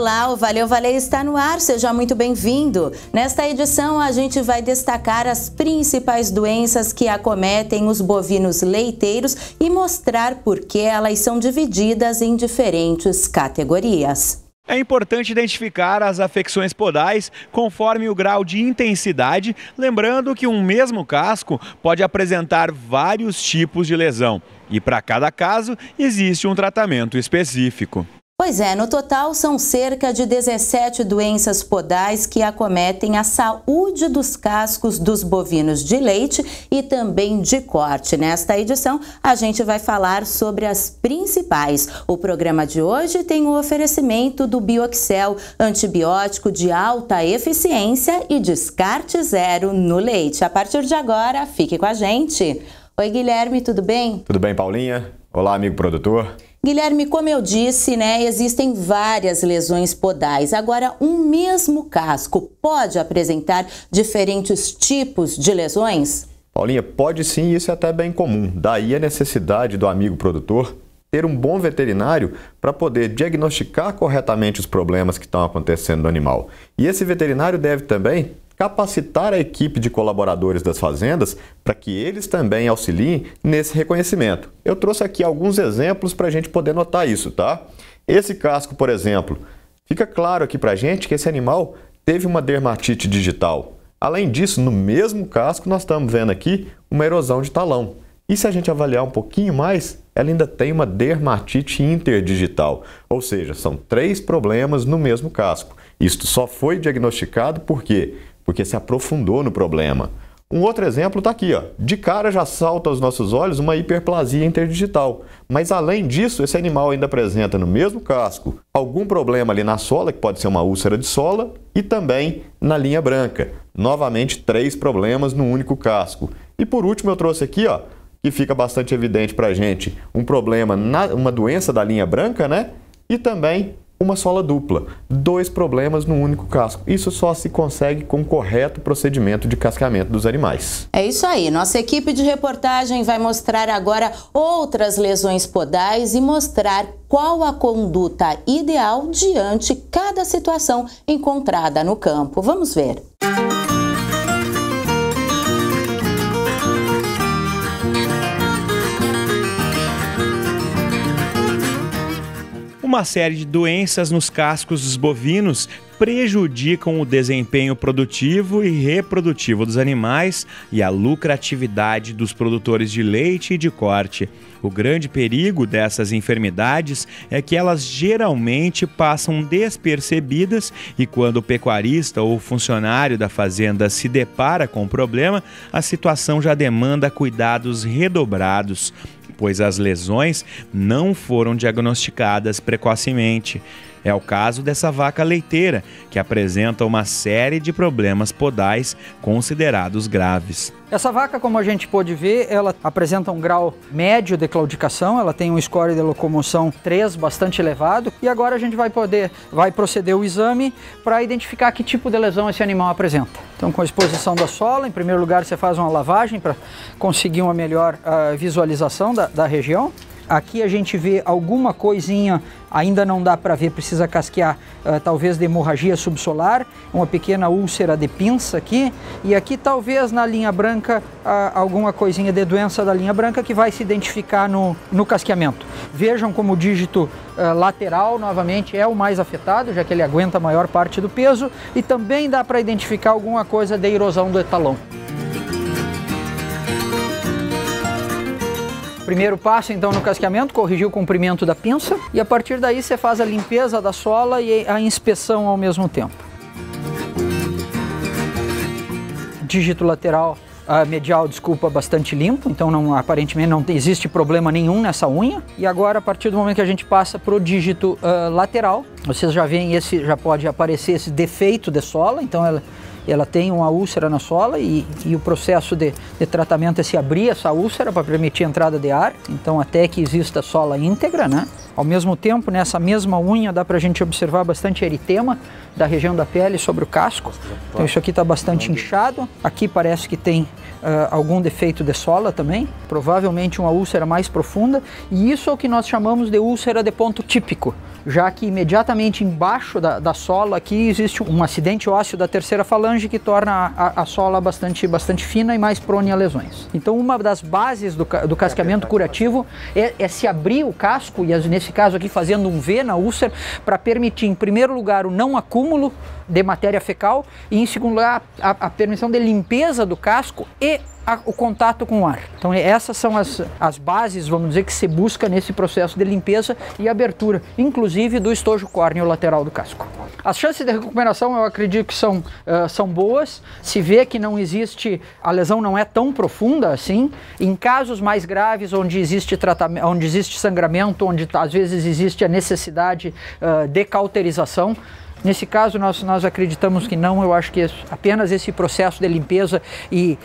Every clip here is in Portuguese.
Olá, o Valeu Valeu está no ar, seja muito bem-vindo. Nesta edição, a gente vai destacar as principais doenças que acometem os bovinos leiteiros e mostrar por que elas são divididas em diferentes categorias. É importante identificar as afecções podais conforme o grau de intensidade, lembrando que um mesmo casco pode apresentar vários tipos de lesão e para cada caso existe um tratamento específico. Pois é, no total são cerca de 17 doenças podais que acometem a saúde dos cascos dos bovinos de leite e também de corte. Nesta edição, a gente vai falar sobre as principais. O programa de hoje tem o oferecimento do Bioxel, antibiótico de alta eficiência e descarte zero no leite. A partir de agora, fique com a gente. Oi, Guilherme, tudo bem? Tudo bem, Paulinha? Olá, amigo produtor. Guilherme, como eu disse, né, existem várias lesões podais. Agora, um mesmo casco pode apresentar diferentes tipos de lesões? Paulinha, pode sim, isso é até bem comum. Daí a necessidade do amigo produtor ter um bom veterinário para poder diagnosticar corretamente os problemas que estão acontecendo no animal. E esse veterinário deve também capacitar a equipe de colaboradores das fazendas para que eles também auxiliem nesse reconhecimento. Eu trouxe aqui alguns exemplos para a gente poder notar isso, tá? Esse casco, por exemplo, fica claro aqui para a gente que esse animal teve uma dermatite digital. Além disso, no mesmo casco nós estamos vendo aqui uma erosão de talão. E se a gente avaliar um pouquinho mais, ela ainda tem uma dermatite interdigital, ou seja, são três problemas no mesmo casco. Isto só foi diagnosticado porque porque se aprofundou no problema. Um outro exemplo está aqui, ó. de cara já salta aos nossos olhos uma hiperplasia interdigital. Mas além disso, esse animal ainda apresenta no mesmo casco algum problema ali na sola, que pode ser uma úlcera de sola, e também na linha branca. Novamente, três problemas no único casco. E por último, eu trouxe aqui, ó, que fica bastante evidente para a gente, um problema, na, uma doença da linha branca, né? E também uma sola dupla, dois problemas no único casco. Isso só se consegue com o correto procedimento de cascamento dos animais. É isso aí. Nossa equipe de reportagem vai mostrar agora outras lesões podais e mostrar qual a conduta ideal diante cada situação encontrada no campo. Vamos ver. Uma série de doenças nos cascos dos bovinos prejudicam o desempenho produtivo e reprodutivo dos animais e a lucratividade dos produtores de leite e de corte. O grande perigo dessas enfermidades é que elas geralmente passam despercebidas e, quando o pecuarista ou funcionário da fazenda se depara com o problema, a situação já demanda cuidados redobrados pois as lesões não foram diagnosticadas precocemente. É o caso dessa vaca leiteira, que apresenta uma série de problemas podais considerados graves. Essa vaca, como a gente pôde ver, ela apresenta um grau médio de claudicação, ela tem um score de locomoção 3 bastante elevado, e agora a gente vai poder, vai proceder o exame para identificar que tipo de lesão esse animal apresenta. Então, com a exposição da sola, em primeiro lugar você faz uma lavagem para conseguir uma melhor uh, visualização da, da região. Aqui a gente vê alguma coisinha, ainda não dá para ver, precisa casquear, uh, talvez de hemorragia subsolar, uma pequena úlcera de pinça aqui, e aqui talvez na linha branca uh, alguma coisinha de doença da linha branca que vai se identificar no, no casqueamento. Vejam como o dígito uh, lateral, novamente, é o mais afetado, já que ele aguenta a maior parte do peso, e também dá para identificar alguma coisa de erosão do etalão. primeiro passo então no casqueamento, corrigir o comprimento da pinça e a partir daí você faz a limpeza da sola e a inspeção ao mesmo tempo. Dígito lateral ah, medial, desculpa, bastante limpo, então não, aparentemente não existe problema nenhum nessa unha. E agora, a partir do momento que a gente passa para o dígito uh, lateral, vocês já veem esse, já pode aparecer esse defeito de sola, então ela ela tem uma úlcera na sola e, e o processo de, de, tratamento é se abrir essa úlcera para permitir a entrada de ar, então até que exista sola íntegra, né? Ao mesmo tempo, nessa mesma unha dá para a gente observar bastante eritema da região da pele sobre o casco. Então isso aqui está bastante inchado. Aqui parece que tem uh, algum defeito de sola também, provavelmente uma úlcera mais profunda. E isso é o que nós chamamos de úlcera de ponto típico já que imediatamente embaixo da, da sola aqui existe um acidente ósseo da terceira falange que torna a, a sola bastante, bastante fina e mais prone a lesões. Então uma das bases do, do cascamento curativo é, é, se abrir o casco, e nesse caso aqui fazendo um V na úlcera, para permitir em primeiro lugar o não acúmulo de matéria fecal e em segundo lugar a, a permissão de limpeza do casco e a, o contato com o ar. Então é, essas são as, as bases, vamos dizer, que se busca nesse processo de limpeza e abertura, inclusive do estojo córneo lateral do casco. As chances de recuperação eu acredito que são, uh, são boas, se vê que não existe, a lesão não é tão profunda assim, em casos mais graves onde existe, tratamento, onde existe sangramento, onde tá, às vezes existe a necessidade uh, de cauterização, Nesse caso, nós, nós acreditamos que não. Eu acho que apenas esse processo de limpeza e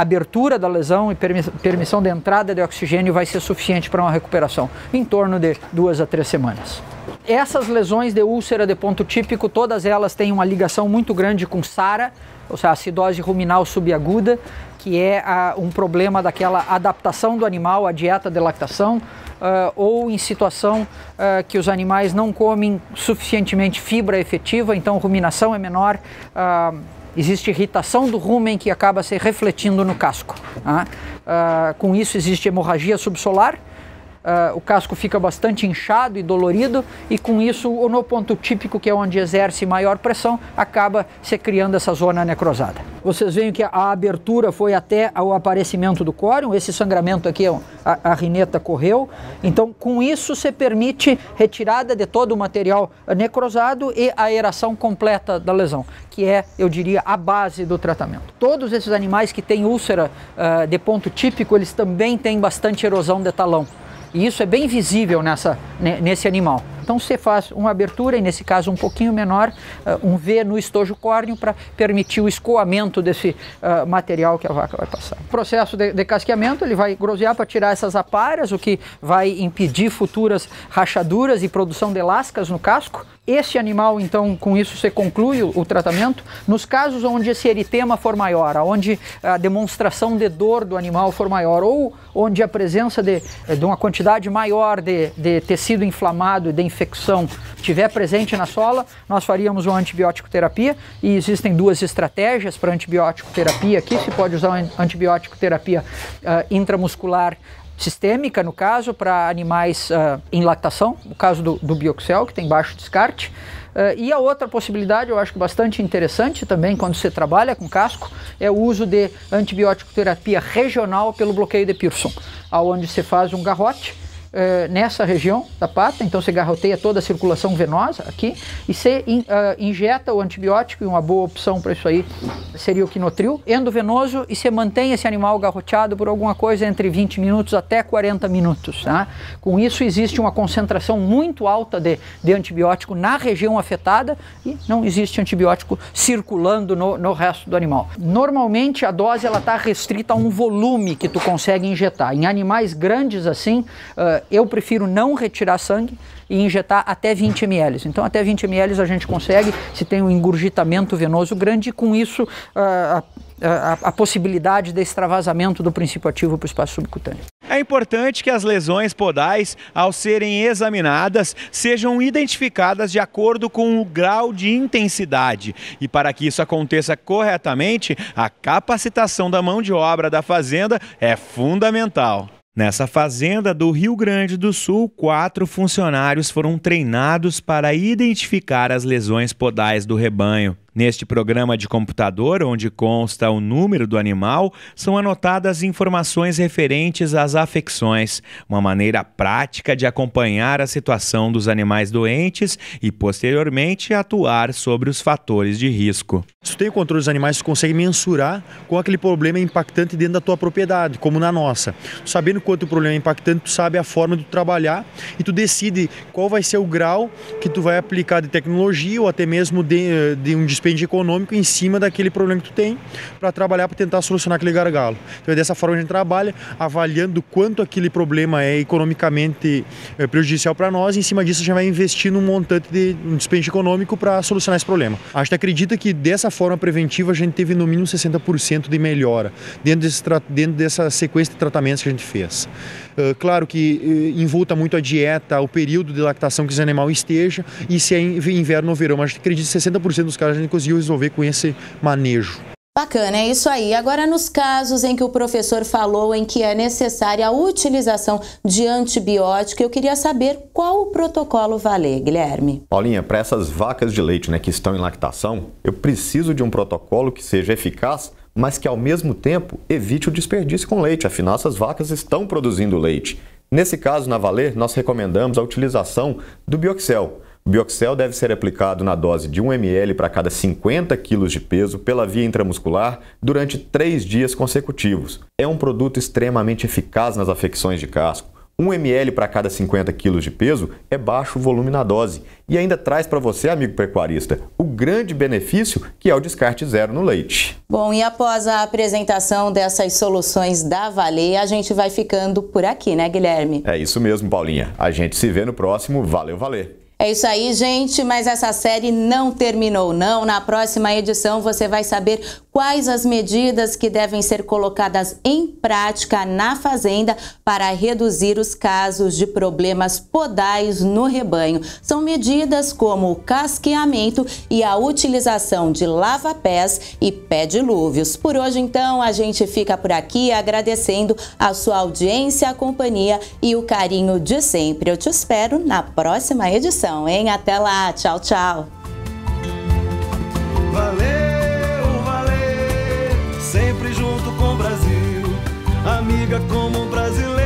abertura da lesão e permissão de entrada de oxigênio vai ser suficiente para uma recuperação, em torno de duas a três semanas. Essas lesões de úlcera de ponto típico, todas elas têm uma ligação muito grande com SARA, ou seja, acidose ruminal subaguda, que é a, um problema daquela adaptação do animal à dieta de lactação, uh, ou em situação uh, que os animais não comem suficientemente fibra efetiva, então ruminação é menor. Uh, existe irritação do rumen que acaba se refletindo no casco. Né? com isso existe hemorragia subsolar, Uh, o casco fica bastante inchado e dolorido, e com isso, o no ponto típico, que é onde exerce maior pressão, acaba se criando essa zona necrosada. Vocês veem que a abertura foi até ao aparecimento do córeo, esse sangramento aqui, a, a rineta correu, então com isso se permite retirada de todo o material necrosado e a aeração completa da lesão, que é, eu diria, a base do tratamento. Todos esses animais que têm úlcera uh, de ponto típico, eles também têm bastante erosão de talão. E isso é bem visível nessa, nesse animal. Então você faz uma abertura, e nesse caso um pouquinho menor, eh, um V no estojo córneo para permitir o escoamento desse uh, material que a vaca vai passar. O processo de, de casqueamento ele vai grosear para tirar essas aparas, o que vai impedir futuras rachaduras e produção de lascas no casco. Esse animal, então, com isso você conclui o, o tratamento. Nos casos onde esse eritema for maior, onde a demonstração de dor do animal for maior, ou onde a presença de, eh, de uma quantidade maior de, de tecido inflamado, e de infecção, tiver presente na sola, nós faríamos uma antibiótico terapia. E existem duas estratégias para antibiótico terapia aqui. Se pode usar antibiótico terapia uh, ah, intramuscular sistêmica, no caso, para animais uh, em lactação, no caso do, do Bioxel, que tem baixo descarte. Uh, e a outra possibilidade, eu acho que bastante interessante também, quando você trabalha com casco, é o uso de antibiótico terapia regional pelo bloqueio de Pearson, aonde você faz um garrote é, nessa região da pata, então você garroteia toda a circulação venosa aqui e você in, uh, injeta o antibiótico, e uma boa opção para isso aí seria o quinotril, endovenoso, e você mantém esse animal garroteado por alguma coisa entre 20 minutos até 40 minutos. Tá? Com isso existe uma concentração muito alta de, de antibiótico na região afetada e não existe antibiótico circulando no, no resto do animal. Normalmente a dose ela está restrita a um volume que tu consegue injetar. Em animais grandes assim, uh, eu prefiro não retirar sangue e injetar até 20 ml. Então, até 20 ml a gente consegue, se tem um engurgitamento venoso grande, e com isso ah, a, a, a possibilidade de extravasamento do princípio ativo para o espaço subcutâneo. É importante que as lesões podais, ao serem examinadas, sejam identificadas de acordo com o grau de intensidade. E para que isso aconteça corretamente, a capacitação da mão de obra da fazenda é fundamental. Nessa fazenda do Rio Grande do Sul, quatro funcionários foram treinados para identificar as lesões podais do rebanho. Neste programa de computador, onde consta o número do animal, são anotadas informações referentes às afecções, uma maneira prática de acompanhar a situação dos animais doentes e, posteriormente, atuar sobre os fatores de risco. Se tu tem o controle dos animais, tu consegue mensurar com é aquele problema impactante dentro da tua propriedade, como na nossa. Sabendo quanto é o problema é impactante, tu sabe a forma de trabalhar e tu decide qual vai ser o grau que tu vai aplicar de tecnologia ou até mesmo de, eh, de um dispositivo despende econômico em cima daquele problema que tu tem para trabalhar para tentar solucionar aquele gargalo. Então é dessa forma que a gente trabalha, avaliando quanto aquele problema é economicamente eh, prejudicial para nós, e em cima disso a gente vai investir num montante de um despende econômico para solucionar esse problema. A gente acredita que dessa forma preventiva a gente teve no mínimo 60% de melhora dentro, desse, dentro dessa sequência de tratamentos que a gente fez. Eh, claro que eh, envolve muito a dieta, o período de lactação que esse animal esteja e se é inverno ou verão, mas a gente acredita que 60% dos casos a gente técnicos e resolver com esse manejo. Bacana, é isso aí. Agora, nos casos em que o professor falou em que é necessária a utilização de antibiótico, eu queria saber qual o protocolo valer, Guilherme. Paulinha, para essas vacas de leite né, que estão em lactação, eu preciso de um protocolo que seja eficaz, mas que ao mesmo tempo evite o desperdício com leite, afinal, essas vacas estão produzindo leite. Nesse caso, na Valer, nós recomendamos a utilização do Bioxel o Bioxel deve ser aplicado na dose de 1 ml para cada 50 kg de peso pela via intramuscular durante 3 dias consecutivos. É um produto extremamente eficaz nas afecções de casco. 1 ml para cada 50 kg de peso é baixo volume na dose e ainda traz para você, amigo pecuarista, o grande benefício que é o descarte zero no leite. Bom, e após a apresentação dessas soluções da Vale, a gente vai ficando por aqui, né, Guilherme? É isso mesmo, Paulinha. A gente se vê no próximo. Valeu, valeu! É isso aí, gente, mas essa série não terminou, não. Na próxima edição você vai saber quais as medidas que devem ser colocadas em prática na fazenda para reduzir os casos de problemas podais no rebanho. São medidas como o casqueamento e a utilização de lava-pés e pé-dilúvios. Por hoje, então, a gente fica por aqui agradecendo a sua audiência, a companhia e o carinho de sempre. Eu te espero na próxima edição, hein? Até lá, tchau, tchau! briga como um brasileiro.